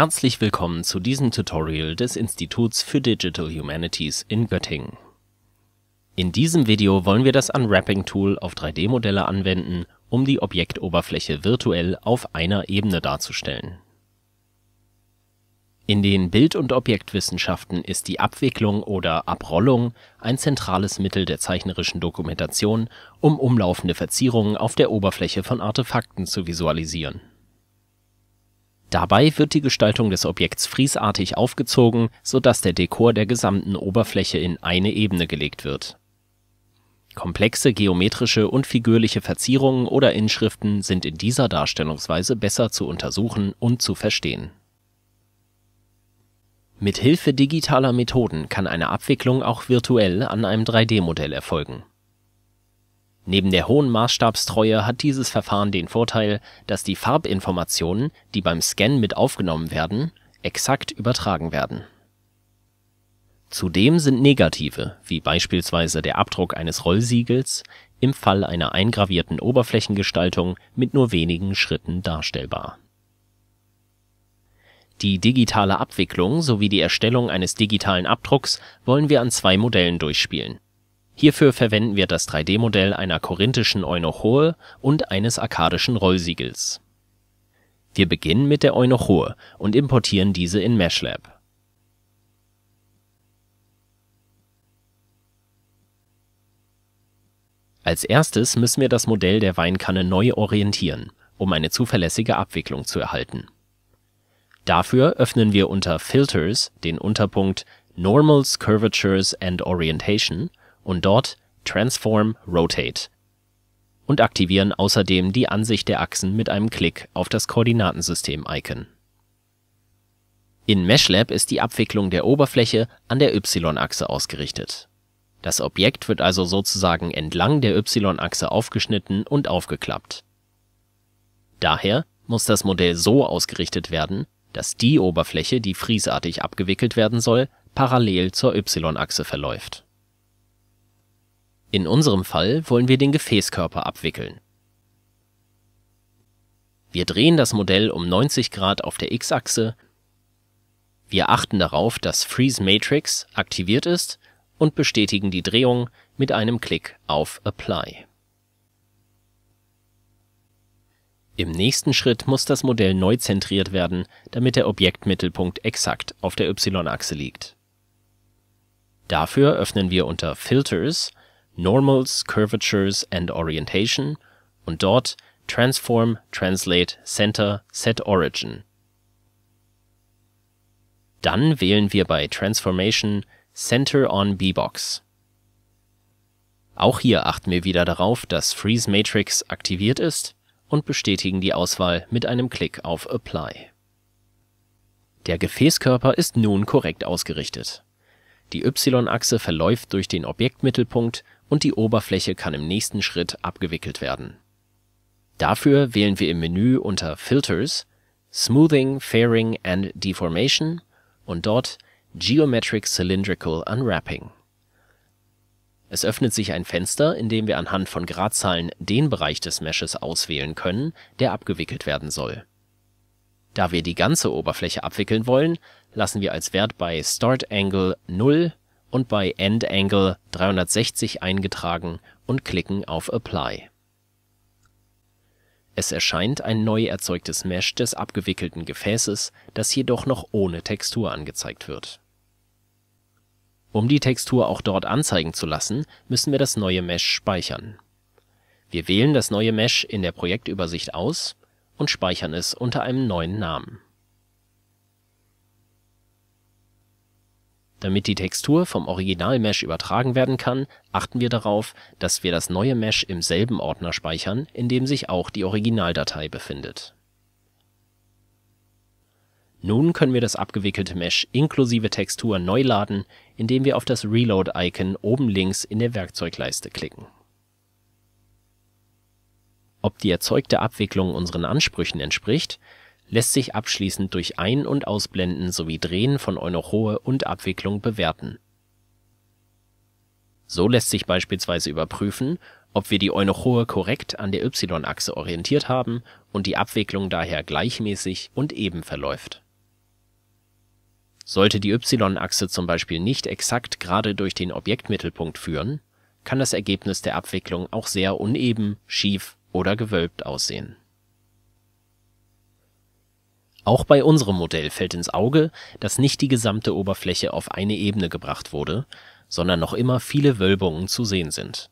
Herzlich willkommen zu diesem Tutorial des Instituts für Digital Humanities in Göttingen. In diesem Video wollen wir das Unwrapping-Tool auf 3D-Modelle anwenden, um die Objektoberfläche virtuell auf einer Ebene darzustellen. In den Bild- und Objektwissenschaften ist die Abwicklung oder Abrollung ein zentrales Mittel der zeichnerischen Dokumentation, um umlaufende Verzierungen auf der Oberfläche von Artefakten zu visualisieren Dabei wird die Gestaltung des Objekts friesartig aufgezogen, sodass der Dekor der gesamten Oberfläche in eine Ebene gelegt wird. Komplexe geometrische und figürliche Verzierungen oder Inschriften sind in dieser Darstellungsweise besser zu untersuchen und zu verstehen. Mit Hilfe digitaler Methoden kann eine Abwicklung auch virtuell an einem 3D-Modell erfolgen Neben der hohen Maßstabstreue hat dieses Verfahren den Vorteil, dass die Farbinformationen, die beim Scan mit aufgenommen werden, exakt übertragen werden. Zudem sind negative, wie beispielsweise der Abdruck eines Rollsiegels, im Fall einer eingravierten Oberflächengestaltung mit nur wenigen Schritten darstellbar. Die digitale Abwicklung sowie die Erstellung eines digitalen Abdrucks wollen wir an zwei Modellen durchspielen Hierfür verwenden wir das 3D-Modell einer korinthischen Eunochoe und eines akkadischen Rollsiegels. Wir beginnen mit der Eunochoe und importieren diese in MeshLab. Als Erstes müssen wir das Modell der Weinkanne neu orientieren, um eine zuverlässige Abwicklung zu erhalten. Dafür öffnen wir unter Filters den Unterpunkt Normals, Curvatures and Orientation und dort Transform Rotate und aktivieren außerdem die Ansicht der Achsen mit einem Klick auf das Koordinatensystem-Icon. In MeshLab ist die Abwicklung der Oberfläche an der Y-Achse ausgerichtet. Das Objekt wird also sozusagen entlang der Y-Achse aufgeschnitten und aufgeklappt. Daher muss das Modell so ausgerichtet werden, dass die Oberfläche, die friesartig abgewickelt werden soll, parallel zur Y-Achse verläuft in unserem Fall wollen wir den Gefäßkörper abwickeln. Wir drehen das Modell um 90 Grad auf der x-Achse. Wir achten darauf, dass Freeze Matrix aktiviert ist und bestätigen die Drehung mit einem Klick auf Apply. Im nächsten Schritt muss das Modell neu zentriert werden, damit der Objektmittelpunkt exakt auf der y-Achse liegt. Dafür öffnen wir unter Filters Normals, Curvatures and Orientation und dort Transform, Translate, Center, Set-Origin. Dann wählen wir bei Transformation Center on B-Box. Auch hier achten wir wieder darauf, dass Freeze Matrix aktiviert ist und bestätigen die Auswahl mit einem Klick auf Apply. Der Gefäßkörper ist nun korrekt ausgerichtet. Die Y-Achse verläuft durch den Objektmittelpunkt und die Oberfläche kann im nächsten Schritt abgewickelt werden. Dafür wählen wir im Menü unter Filters Smoothing, Fairing and Deformation und dort Geometric Cylindrical Unwrapping. Es öffnet sich ein Fenster, in dem wir anhand von Gradzahlen den Bereich des Meshes auswählen können, der abgewickelt werden soll. Da wir die ganze Oberfläche abwickeln wollen, lassen wir als Wert bei Start Angle 0 und bei End Angle 360 eingetragen und klicken auf Apply. Es erscheint ein neu erzeugtes Mesh des abgewickelten Gefäßes, das jedoch noch ohne Textur angezeigt wird. Um die Textur auch dort anzeigen zu lassen, müssen wir das neue Mesh speichern. Wir wählen das neue Mesh in der Projektübersicht aus und speichern es unter einem neuen Namen Damit die Textur vom Original-Mesh übertragen werden kann, achten wir darauf, dass wir das neue Mesh im selben Ordner speichern, in dem sich auch die Originaldatei befindet. Nun können wir das abgewickelte Mesh inklusive Textur neu laden, indem wir auf das Reload-Icon oben links in der Werkzeugleiste klicken. Ob die erzeugte Abwicklung unseren Ansprüchen entspricht lässt sich abschließend durch Ein und Ausblenden sowie Drehen von Eunochoe und Abwicklung bewerten. So lässt sich beispielsweise überprüfen, ob wir die Eunochoe korrekt an der y-Achse orientiert haben und die Abwicklung daher gleichmäßig und eben verläuft. Sollte die y-Achse zum Beispiel nicht exakt gerade durch den Objektmittelpunkt führen, kann das Ergebnis der Abwicklung auch sehr uneben, schief oder gewölbt aussehen auch bei unserem Modell fällt ins Auge, dass nicht die gesamte Oberfläche auf eine Ebene gebracht wurde, sondern noch immer viele Wölbungen zu sehen sind.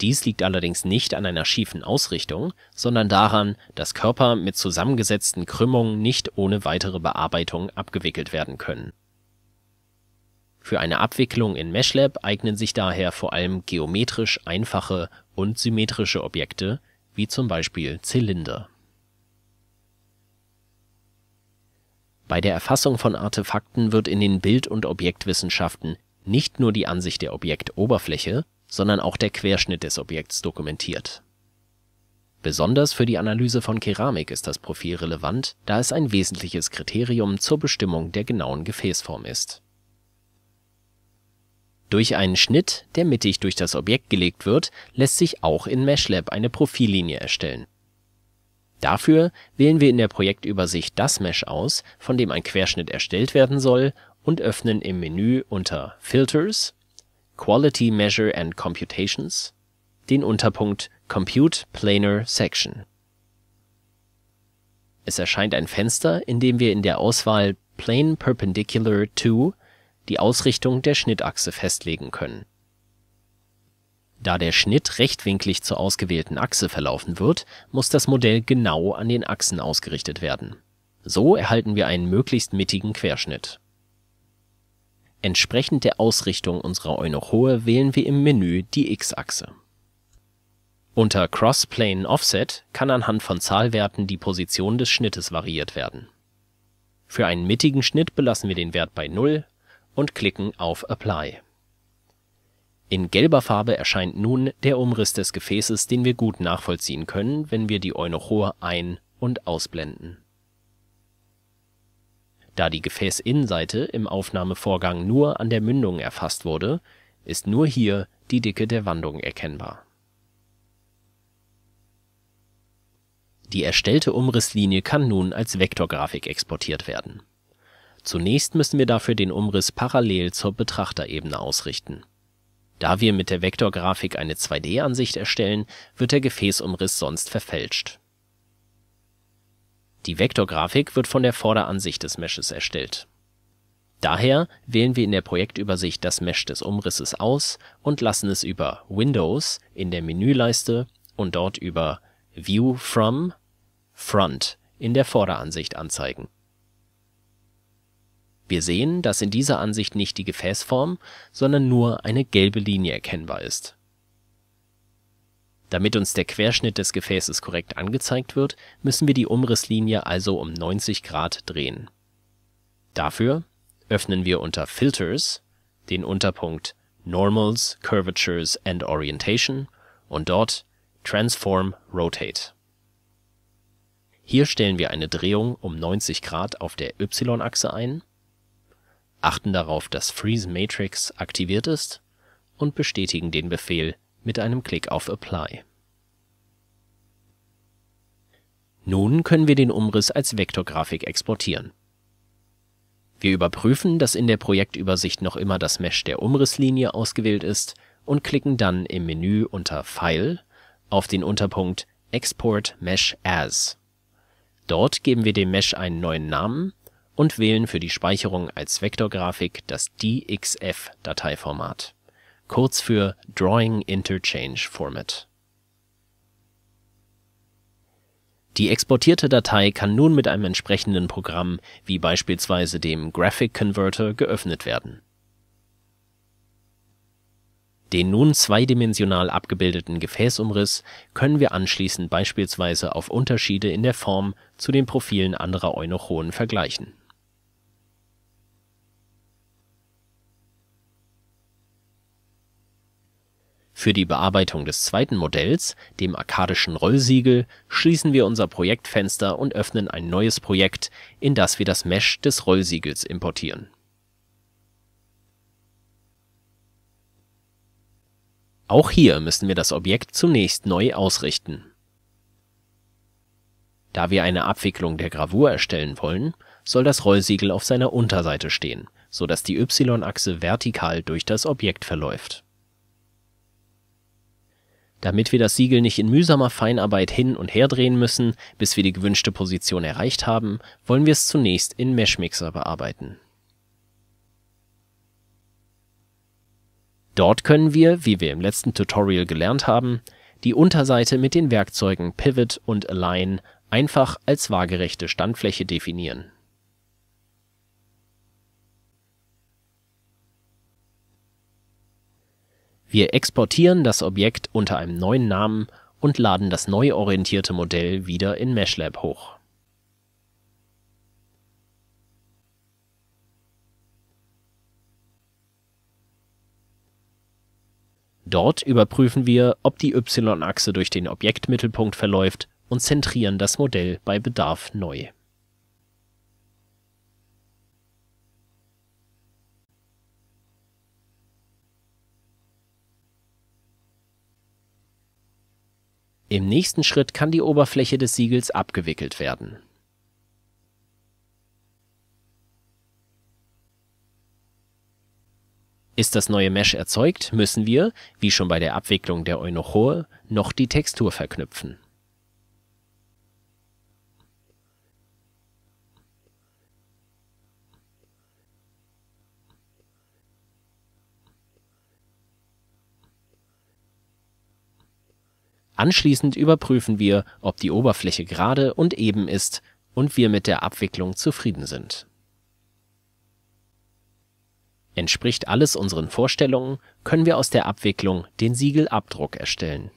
Dies liegt allerdings nicht an einer schiefen Ausrichtung, sondern daran, dass Körper mit zusammengesetzten Krümmungen nicht ohne weitere Bearbeitung abgewickelt werden können. Für eine Abwicklung in MeshLab eignen sich daher vor allem geometrisch einfache und symmetrische Objekte, wie zum Beispiel Zylinder Bei der Erfassung von Artefakten wird in den Bild und Objektwissenschaften nicht nur die Ansicht der Objektoberfläche, sondern auch der Querschnitt des Objekts dokumentiert. Besonders für die Analyse von Keramik ist das Profil relevant, da es ein wesentliches Kriterium zur Bestimmung der genauen Gefäßform ist. Durch einen Schnitt, der mittig durch das Objekt gelegt wird, lässt sich auch in MeshLab eine Profillinie erstellen Dafür wählen wir in der Projektübersicht das Mesh aus, von dem ein Querschnitt erstellt werden soll, und öffnen im Menü unter Filters – Quality Measure and Computations den Unterpunkt Compute Planar Section. Es erscheint ein Fenster, in dem wir in der Auswahl Plane Perpendicular to die Ausrichtung der Schnittachse festlegen können da der Schnitt rechtwinklig zur ausgewählten Achse verlaufen wird, muss das Modell genau an den Achsen ausgerichtet werden. So erhalten wir einen möglichst mittigen Querschnitt. Entsprechend der Ausrichtung unserer Eunuchohe wählen wir im Menü die X-Achse. Unter Cross-Plane Offset kann anhand von Zahlwerten die Position des Schnittes variiert werden. Für einen mittigen Schnitt belassen wir den Wert bei 0 und klicken auf Apply in gelber Farbe erscheint nun der Umriss des Gefäßes, den wir gut nachvollziehen können, wenn wir die Eunochor ein und ausblenden. Da die Gefäßinnenseite im Aufnahmevorgang nur an der Mündung erfasst wurde, ist nur hier die Dicke der Wandung erkennbar. Die erstellte Umrisslinie kann nun als Vektorgrafik exportiert werden. Zunächst müssen wir dafür den Umriss parallel zur Betrachterebene ausrichten da wir mit der Vektorgrafik eine 2D-Ansicht erstellen, wird der Gefäßumriss sonst verfälscht. Die Vektorgrafik wird von der Vorderansicht des Meshes erstellt. Daher wählen wir in der Projektübersicht das Mesh des Umrisses aus und lassen es über Windows in der Menüleiste und dort über View from Front in der Vorderansicht anzeigen wir sehen, dass in dieser Ansicht nicht die Gefäßform, sondern nur eine gelbe Linie erkennbar ist. Damit uns der Querschnitt des Gefäßes korrekt angezeigt wird, müssen wir die Umrisslinie also um 90 Grad drehen. Dafür öffnen wir unter Filters den Unterpunkt Normals, Curvatures and Orientation und dort Transform Rotate. Hier stellen wir eine Drehung um 90 Grad auf der Y-Achse ein achten darauf, dass Freeze Matrix aktiviert ist und bestätigen den Befehl mit einem Klick auf Apply. Nun können wir den Umriss als Vektorgrafik exportieren. Wir überprüfen, dass in der Projektübersicht noch immer das Mesh der Umrisslinie ausgewählt ist und klicken dann im Menü unter File auf den Unterpunkt Export Mesh As. Dort geben wir dem Mesh einen neuen Namen und wählen für die Speicherung als Vektorgrafik das DXF-Dateiformat, kurz für Drawing Interchange Format. Die exportierte Datei kann nun mit einem entsprechenden Programm wie beispielsweise dem Graphic Converter geöffnet werden. Den nun zweidimensional abgebildeten Gefäßumriss können wir anschließend beispielsweise auf Unterschiede in der Form zu den Profilen anderer Eunuchonen vergleichen Für die Bearbeitung des zweiten Modells, dem Arkadischen Rollsiegel, schließen wir unser Projektfenster und öffnen ein neues Projekt, in das wir das Mesh des Rollsiegels importieren. Auch hier müssen wir das Objekt zunächst neu ausrichten. Da wir eine Abwicklung der Gravur erstellen wollen, soll das Rollsiegel auf seiner Unterseite stehen, so dass die Y-Achse vertikal durch das Objekt verläuft damit wir das Siegel nicht in mühsamer Feinarbeit hin und her drehen müssen, bis wir die gewünschte Position erreicht haben, wollen wir es zunächst in Meshmixer bearbeiten. Dort können wir, wie wir im letzten Tutorial gelernt haben, die Unterseite mit den Werkzeugen Pivot und Align einfach als waagerechte Standfläche definieren Wir exportieren das Objekt unter einem neuen Namen und laden das neu orientierte Modell wieder in MeshLab hoch Dort überprüfen wir, ob die y-Achse durch den Objektmittelpunkt verläuft und zentrieren das Modell bei Bedarf neu Im nächsten Schritt kann die Oberfläche des Siegels abgewickelt werden. Ist das neue Mesh erzeugt, müssen wir, wie schon bei der Abwicklung der Eunochoe, noch die Textur verknüpfen Anschließend überprüfen wir, ob die Oberfläche gerade und eben ist und wir mit der Abwicklung zufrieden sind. Entspricht alles unseren Vorstellungen, können wir aus der Abwicklung den Siegelabdruck erstellen.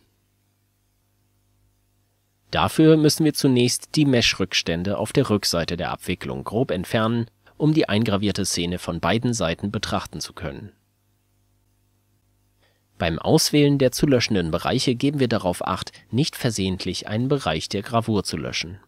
Dafür müssen wir zunächst die Mesh-Rückstände auf der Rückseite der Abwicklung grob entfernen, um die eingravierte Szene von beiden Seiten betrachten zu können beim Auswählen der zu löschenden Bereiche geben wir darauf acht, nicht versehentlich einen Bereich der Gravur zu löschen.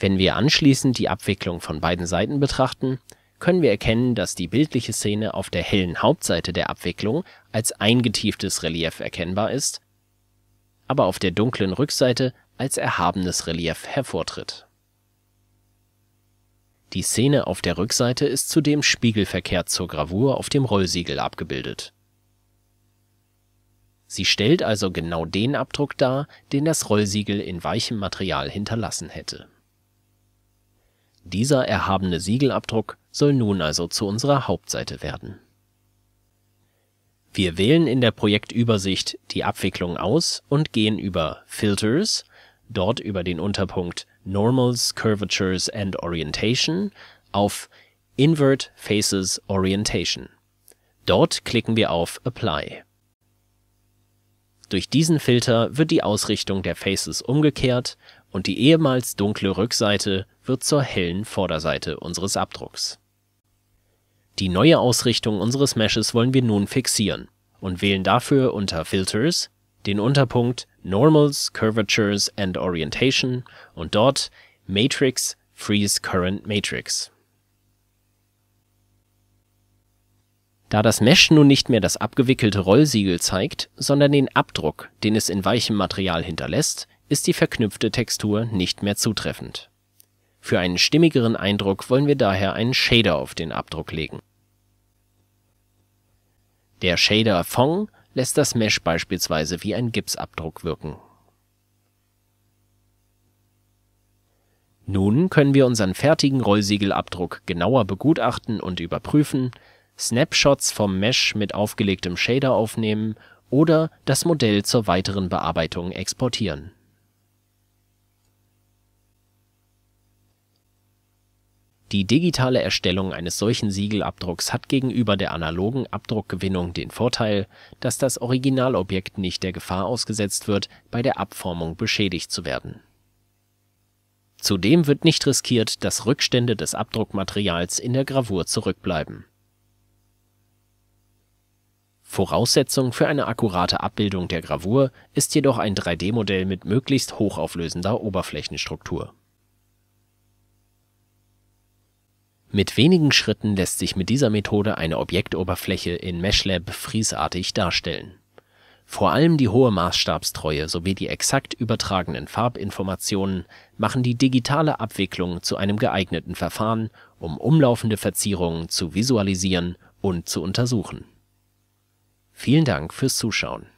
Wenn wir anschließend die Abwicklung von beiden Seiten betrachten, können wir erkennen, dass die bildliche Szene auf der hellen Hauptseite der Abwicklung als eingetieftes Relief erkennbar ist, aber auf der dunklen Rückseite als erhabenes Relief hervortritt. Die Szene auf der Rückseite ist zudem spiegelverkehrt zur Gravur auf dem Rollsiegel abgebildet. Sie stellt also genau den Abdruck dar, den das Rollsiegel in weichem Material hinterlassen hätte. Dieser erhabene Siegelabdruck soll nun also zu unserer Hauptseite werden. Wir wählen in der Projektübersicht die Abwicklung aus und gehen über Filters dort über den Unterpunkt Normals, Curvatures and Orientation auf Invert Faces Orientation. Dort klicken wir auf Apply. Durch diesen Filter wird die Ausrichtung der Faces umgekehrt und die ehemals dunkle Rückseite wird zur hellen Vorderseite unseres Abdrucks. Die neue Ausrichtung unseres Meshes wollen wir nun fixieren und wählen dafür unter Filters den Unterpunkt Normals, Curvatures and Orientation und dort Matrix Freeze Current Matrix. Da das Mesh nun nicht mehr das abgewickelte Rollsiegel zeigt, sondern den Abdruck, den es in weichem Material hinterlässt, ist die verknüpfte Textur nicht mehr zutreffend. Für einen stimmigeren Eindruck wollen wir daher einen Shader auf den Abdruck legen. Der Shader Fong lässt das Mesh beispielsweise wie ein Gipsabdruck wirken. Nun können wir unseren fertigen Rollsiegelabdruck genauer begutachten und überprüfen, Snapshots vom Mesh mit aufgelegtem Shader aufnehmen oder das Modell zur weiteren Bearbeitung exportieren Die digitale Erstellung eines solchen Siegelabdrucks hat gegenüber der analogen Abdruckgewinnung den Vorteil, dass das Originalobjekt nicht der Gefahr ausgesetzt wird, bei der Abformung beschädigt zu werden. Zudem wird nicht riskiert, dass Rückstände des Abdruckmaterials in der Gravur zurückbleiben. Voraussetzung für eine akkurate Abbildung der Gravur ist jedoch ein 3D-Modell mit möglichst hochauflösender Oberflächenstruktur Mit wenigen Schritten lässt sich mit dieser Methode eine Objektoberfläche in MeshLab friesartig darstellen. Vor allem die hohe Maßstabstreue sowie die exakt übertragenen Farbinformationen machen die digitale Abwicklung zu einem geeigneten Verfahren, um umlaufende Verzierungen zu visualisieren und zu untersuchen. Vielen Dank fürs Zuschauen